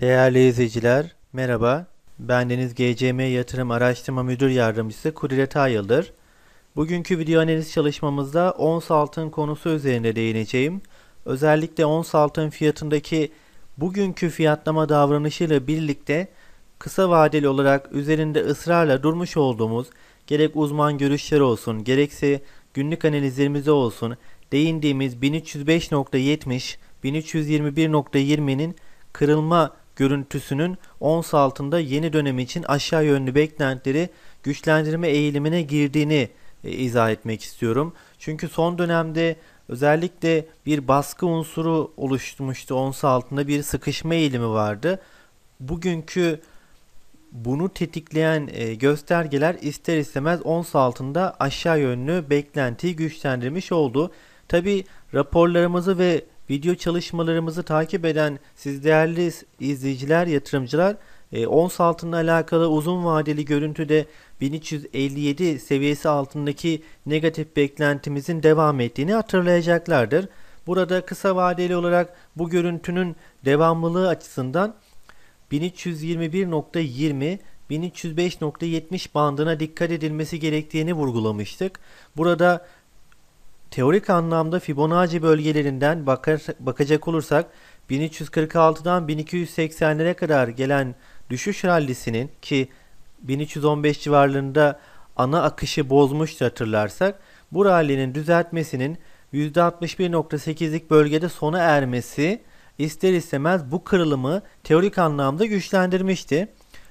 Değerli izleyiciler, merhaba. Ben deniz GCM Yatırım Araştırma Müdür Yardımcısı Kudret Ayıldır. Bugünkü video analiz çalışmamızda ons altın konusu üzerine değineceğim. Özellikle ons altın fiyatındaki bugünkü fiyatlama davranışıyla birlikte kısa vadeli olarak üzerinde ısrarla durmuş olduğumuz gerek uzman görüşleri olsun gerekse günlük analizlerimize olsun değindiğimiz 1305.70 1321.20'nin kırılma görüntüsünün ons altında yeni dönemi için aşağı yönlü beklentileri güçlendirme eğilimine girdiğini e, izah etmek istiyorum. Çünkü son dönemde özellikle bir baskı unsuru oluşmuştu. Ons altında bir sıkışma eğilimi vardı. Bugünkü bunu tetikleyen e, göstergeler ister istemez ons altında aşağı yönlü beklentiyi güçlendirmiş oldu. Tabi raporlarımızı ve video çalışmalarımızı takip eden siz değerli izleyiciler, yatırımcılar e, ons altınla alakalı uzun vadeli görüntüde 1357 seviyesi altındaki negatif beklentimizin devam ettiğini hatırlayacaklardır. Burada kısa vadeli olarak bu görüntünün devamlılığı açısından 1321.20 1305.70 bandına dikkat edilmesi gerektiğini vurgulamıştık. Burada Teorik anlamda Fibonacci bölgelerinden bakacak olursak 1346'dan 1280'lere kadar gelen düşüş rallisinin ki 1315 civarlarında ana akışı bozmuştu hatırlarsak bu rallinin düzeltmesinin %61.8'lik bölgede sona ermesi ister istemez bu kırılımı teorik anlamda güçlendirmişti.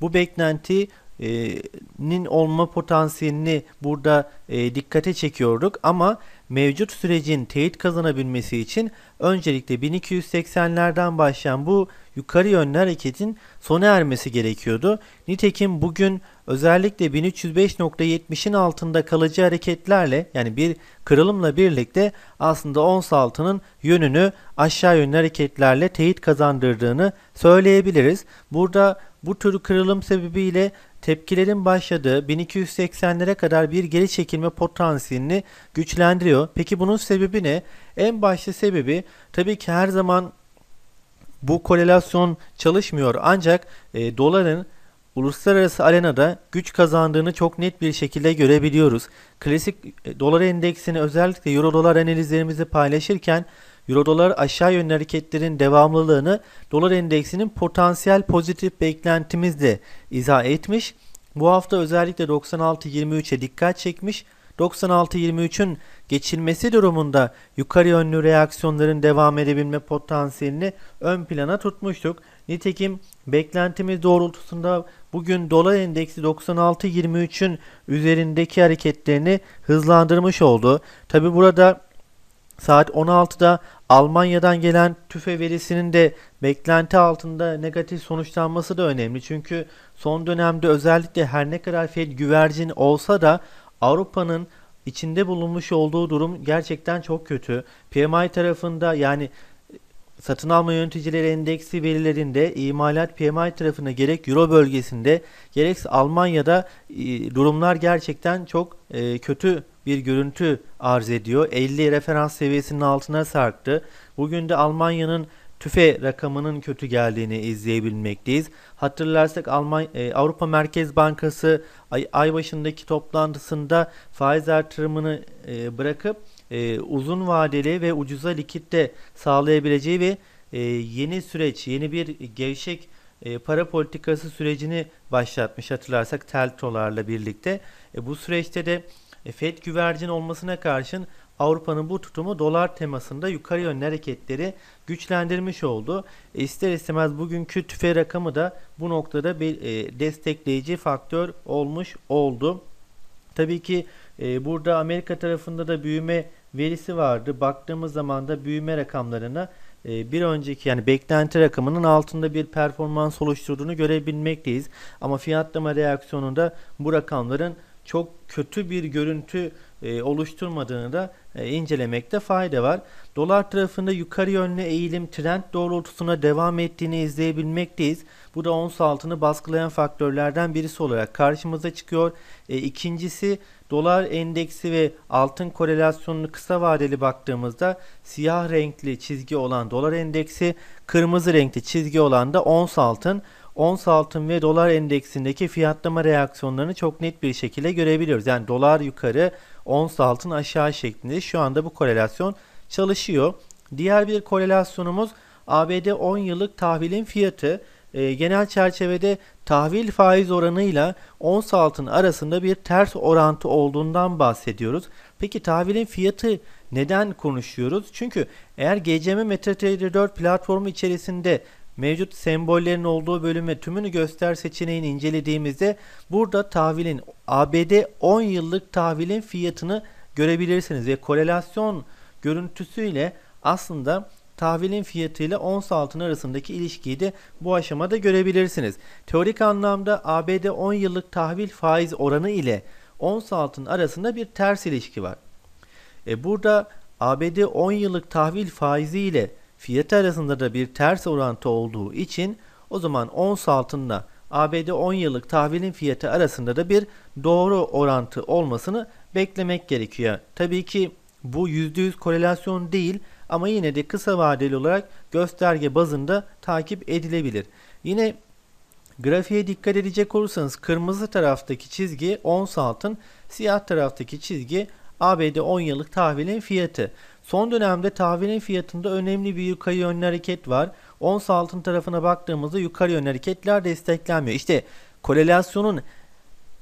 Bu beklentinin e, olma potansiyelini burada e, dikkate çekiyorduk ama mevcut sürecin teyit kazanabilmesi için öncelikle 1280'lerden başlayan bu yukarı yönlü hareketin sona ermesi gerekiyordu. Nitekim bugün özellikle 1305.70'in altında kalıcı hareketlerle yani bir kırılımla birlikte aslında ons altının yönünü aşağı yönlü hareketlerle teyit kazandırdığını söyleyebiliriz. Burada bu tür kırılım sebebiyle tepkilerin başladığı 1280'lere kadar bir geri çekilme potansiyelini güçlendiriyor. Peki bunun sebebi ne? En başta sebebi tabii ki her zaman bu korelasyon çalışmıyor ancak e, doların uluslararası arenada güç kazandığını çok net bir şekilde görebiliyoruz. Klasik e, dolar endeksini özellikle euro dolar analizlerimizi paylaşırken Euro dolar aşağı yönlü hareketlerin devamlılığını dolar endeksinin potansiyel pozitif beklentimizde izah etmiş. Bu hafta özellikle 96.23'e dikkat çekmiş. 96.23'ün geçilmesi durumunda yukarı yönlü reaksiyonların devam edebilme potansiyelini ön plana tutmuştuk. Nitekim beklentimiz doğrultusunda bugün dolar endeksi 96.23'ün üzerindeki hareketlerini hızlandırmış oldu. Tabi burada Saat 16'da Almanya'dan gelen tüfe verisinin de beklenti altında negatif sonuçlanması da önemli. Çünkü son dönemde özellikle her ne kadar Fed güvercin olsa da Avrupa'nın içinde bulunmuş olduğu durum gerçekten çok kötü. PMI tarafında yani satın alma yöneticileri endeksi verilerinde imalat PMI tarafına gerek Euro bölgesinde gerekse Almanya'da e, durumlar gerçekten çok e, kötü bir görüntü arz ediyor. 50 referans seviyesinin altına sarktı. Bugün de Almanya'nın tüfe rakamının kötü geldiğini izleyebilmekteyiz. Hatırlarsak Almanya, e, Avrupa Merkez Bankası ay, ay başındaki toplantısında faiz artırımını e, bırakıp e, uzun vadeli ve ucuza likitte sağlayabileceği ve e, yeni süreç, yeni bir gevşek e, para politikası sürecini başlatmış hatırlarsak tel birlikte. E, bu süreçte de e, Fed güvercin olmasına karşın Avrupa'nın bu tutumu dolar temasında yukarı yönlü hareketleri güçlendirmiş oldu. E ister istemez bugünkü tüfe rakamı da bu noktada bir e, destekleyici faktör olmuş oldu. Tabii ki e, burada Amerika tarafında da büyüme verisi vardı. Baktığımız zaman da büyüme rakamlarına e, bir önceki yani beklenti rakamının altında bir performans oluşturduğunu görebilmekteyiz. Ama fiyatlama reaksiyonunda bu rakamların çok kötü bir görüntü e, oluşturmadığını da e, incelemekte fayda var. Dolar tarafında yukarı yönlü eğilim trend doğrultusuna devam ettiğini izleyebilmekteyiz. Bu da ons altını baskılayan faktörlerden birisi olarak karşımıza çıkıyor. E, ikincisi, dolar endeksi ve altın korelasyonunu kısa vadeli baktığımızda siyah renkli çizgi olan dolar endeksi, kırmızı renkli çizgi olan da ons altın ons altın ve dolar endeksindeki fiyatlama reaksiyonlarını çok net bir şekilde görebiliyoruz. Yani dolar yukarı, ons altın aşağı şeklinde şu anda bu korelasyon çalışıyor. Diğer bir korelasyonumuz ABD 10 yıllık tahvilin fiyatı. E, genel çerçevede tahvil faiz oranıyla ons altın arasında bir ters orantı olduğundan bahsediyoruz. Peki tahvilin fiyatı neden konuşuyoruz? Çünkü eğer GCM MetaTrader 4 platformu içerisinde mevcut sembollerin olduğu bölüme tümünü göster seçeneğini incelediğimizde burada tahvilin ABD 10 yıllık tahvilin fiyatını görebilirsiniz ve korelasyon görüntüsüyle aslında tahvilin fiyatı ile ons altın arasındaki ilişkiyi de bu aşamada görebilirsiniz. Teorik anlamda ABD 10 yıllık tahvil faiz oranı ile ons altın arasında bir ters ilişki var. E burada ABD 10 yıllık tahvil faizi ile fiyatı arasında da bir ters orantı olduğu için o zaman ons altınla ABD 10 yıllık tahvilin fiyatı arasında da bir doğru orantı olmasını beklemek gerekiyor. Tabii ki bu %100 korelasyon değil ama yine de kısa vadeli olarak gösterge bazında takip edilebilir. Yine grafiğe dikkat edecek olursanız kırmızı taraftaki çizgi ons altın, siyah taraftaki çizgi ABD 10 yıllık tahvilin fiyatı. Son dönemde tahvilin fiyatında önemli bir yukarı yönlü hareket var. Ons altın tarafına baktığımızda yukarı yönlü hareketler desteklenmiyor. İşte korelasyonun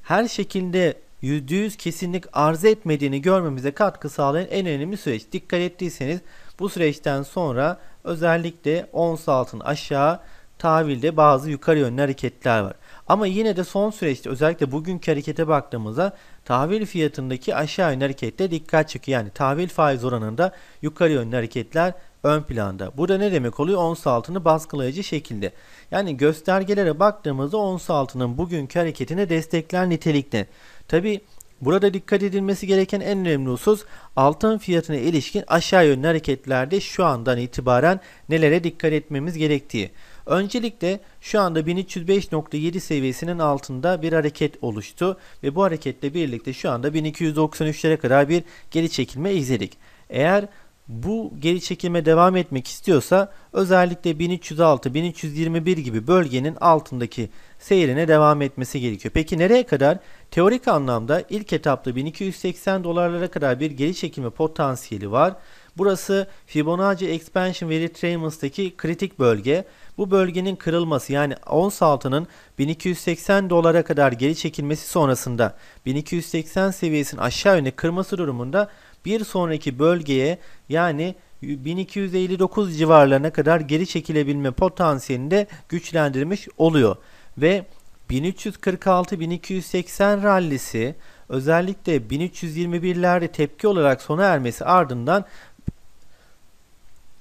her şekilde %100 kesinlik arz etmediğini görmemize katkı sağlayan en önemli süreç. Dikkat ettiyseniz bu süreçten sonra özellikle ons altın aşağı tahvilde bazı yukarı yönlü hareketler var. Ama yine de son süreçte özellikle bugünkü harekete baktığımızda tahvil fiyatındaki aşağı yönlü harekette dikkat çekiyor. Yani tahvil faiz oranında yukarı yönlü hareketler ön planda. Bu da ne demek oluyor? Ons altını baskılayıcı şekilde. Yani göstergelere baktığımızda ons altının bugünkü hareketine destekler nitelikte. Tabi burada dikkat edilmesi gereken en önemli husus altın fiyatına ilişkin aşağı yönlü hareketlerde şu andan itibaren nelere dikkat etmemiz gerektiği. Öncelikle şu anda 1305.7 seviyesinin altında bir hareket oluştu ve bu hareketle birlikte şu anda 1293'lere kadar bir geri çekilme izledik. Eğer bu geri çekilme devam etmek istiyorsa özellikle 1306-1321 gibi bölgenin altındaki seyrine devam etmesi gerekiyor. Peki nereye kadar? Teorik anlamda ilk etapta 1280 dolarlara kadar bir geri çekilme potansiyeli var. Burası Fibonacci Expansion ve Retracement'daki kritik bölge. Bu bölgenin kırılması yani ons altının 1280 dolara kadar geri çekilmesi sonrasında 1280 seviyesinin aşağı yönde kırması durumunda bir sonraki bölgeye yani 1259 civarlarına kadar geri çekilebilme potansiyelini de güçlendirmiş oluyor. Ve 1346-1280 rallisi özellikle 1321'lerde tepki olarak sona ermesi ardından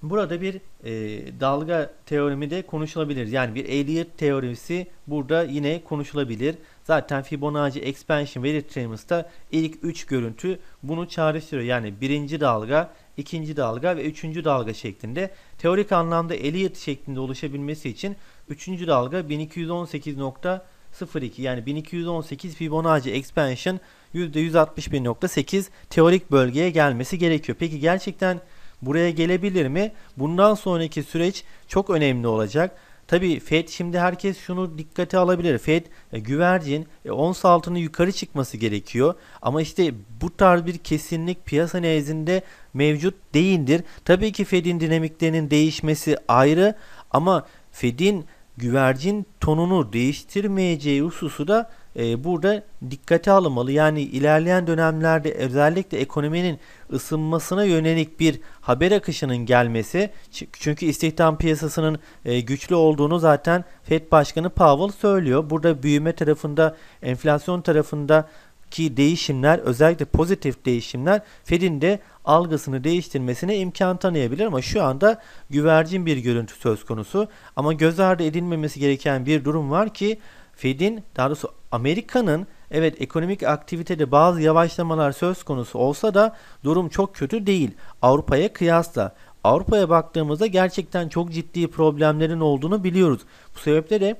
Burada bir e, dalga teorimi de konuşulabilir. Yani bir Elliott teorisi burada yine konuşulabilir. Zaten Fibonacci expansion ve retracement'ta ilk 3 görüntü bunu çağrıştırıyor. Yani birinci dalga, ikinci dalga ve üçüncü dalga şeklinde. Teorik anlamda Elliott şeklinde oluşabilmesi için üçüncü dalga 1218.02 yani 1218 Fibonacci expansion %161.8 teorik bölgeye gelmesi gerekiyor. Peki gerçekten buraya gelebilir mi? Bundan sonraki süreç çok önemli olacak. Tabi FED şimdi herkes şunu dikkate alabilir. FED e, güvercin e, ons altını yukarı çıkması gerekiyor. Ama işte bu tarz bir kesinlik piyasa nezdinde mevcut değildir. Tabii ki FED'in dinamiklerinin değişmesi ayrı ama FED'in güvercin tonunu değiştirmeyeceği hususu da e, burada dikkate alınmalı. Yani ilerleyen dönemlerde özellikle ekonominin ısınmasına yönelik bir haber akışının gelmesi çünkü istihdam piyasasının e, güçlü olduğunu zaten Fed Başkanı Powell söylüyor. Burada büyüme tarafında, enflasyon tarafında ki değişimler özellikle pozitif değişimler Fed'in de algısını değiştirmesine imkan tanıyabilir ama şu anda güvercin bir görüntü söz konusu. Ama göz ardı edilmemesi gereken bir durum var ki Fed'in daha doğrusu Amerika'nın evet ekonomik aktivitede bazı yavaşlamalar söz konusu olsa da durum çok kötü değil Avrupa'ya kıyasla. Avrupa'ya baktığımızda gerçekten çok ciddi problemlerin olduğunu biliyoruz. Bu sebeple de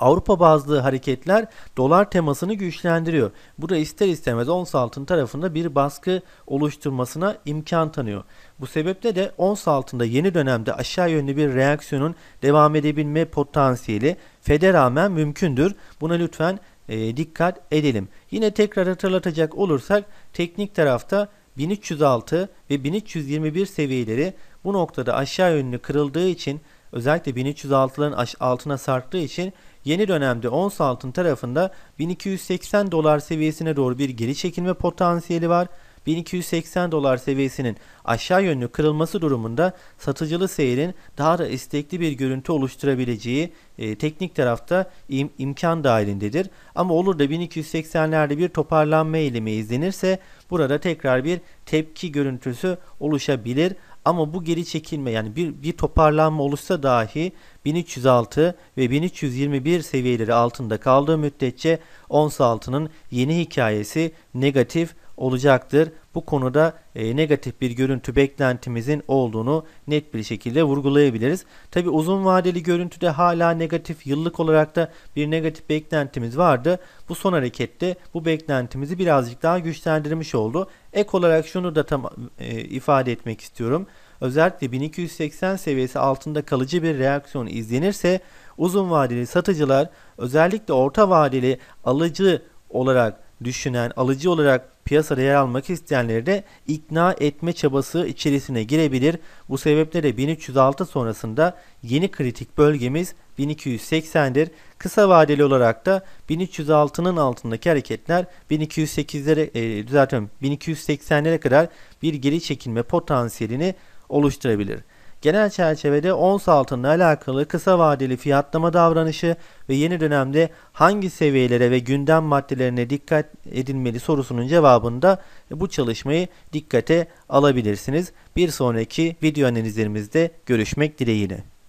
Avrupa bazlı hareketler dolar temasını güçlendiriyor. Bu da ister istemez ons altın tarafında bir baskı oluşturmasına imkan tanıyor. Bu sebeple de ons altında yeni dönemde aşağı yönlü bir reaksiyonun devam edebilme potansiyeli FED'e rağmen mümkündür. Buna lütfen e, dikkat edelim. Yine tekrar hatırlatacak olursak teknik tarafta 1306 ve 1321 seviyeleri bu noktada aşağı yönlü kırıldığı için özellikle 1306'ların altına sarktığı için Yeni dönemde ons altın tarafında 1280 dolar seviyesine doğru bir geri çekilme potansiyeli var. 1280 dolar seviyesinin aşağı yönlü kırılması durumunda satıcılı seyirin daha da istekli bir görüntü oluşturabileceği e, teknik tarafta im, imkan dahilindedir. Ama olur da 1280'lerde bir toparlanma eğilimi izlenirse burada tekrar bir tepki görüntüsü oluşabilir. Ama bu geri çekilme yani bir, bir toparlanma oluşsa dahi 1306 ve 1321 seviyeleri altında kaldığı müddetçe ons altının yeni hikayesi negatif olacaktır bu konuda e, negatif bir görüntü beklentimizin olduğunu net bir şekilde vurgulayabiliriz. Tabi uzun vadeli görüntüde hala negatif yıllık olarak da bir negatif beklentimiz vardı. Bu son harekette bu beklentimizi birazcık daha güçlendirmiş oldu. Ek olarak şunu da tam e, ifade etmek istiyorum. Özellikle 1280 seviyesi altında kalıcı bir reaksiyon izlenirse uzun vadeli satıcılar özellikle orta vadeli alıcı olarak düşünen, alıcı olarak piyasada yer almak isteyenleri de ikna etme çabası içerisine girebilir. Bu sebeple de 1306 sonrasında yeni kritik bölgemiz 1280'dir. Kısa vadeli olarak da 1306'nın altındaki hareketler 1208'lere e, düzeltiyorum 1280'lere kadar bir geri çekilme potansiyelini oluşturabilir. Genel çerçevede ons altınla alakalı kısa vadeli fiyatlama davranışı ve yeni dönemde hangi seviyelere ve gündem maddelerine dikkat edilmeli sorusunun cevabında bu çalışmayı dikkate alabilirsiniz. Bir sonraki video analizlerimizde görüşmek dileğiyle.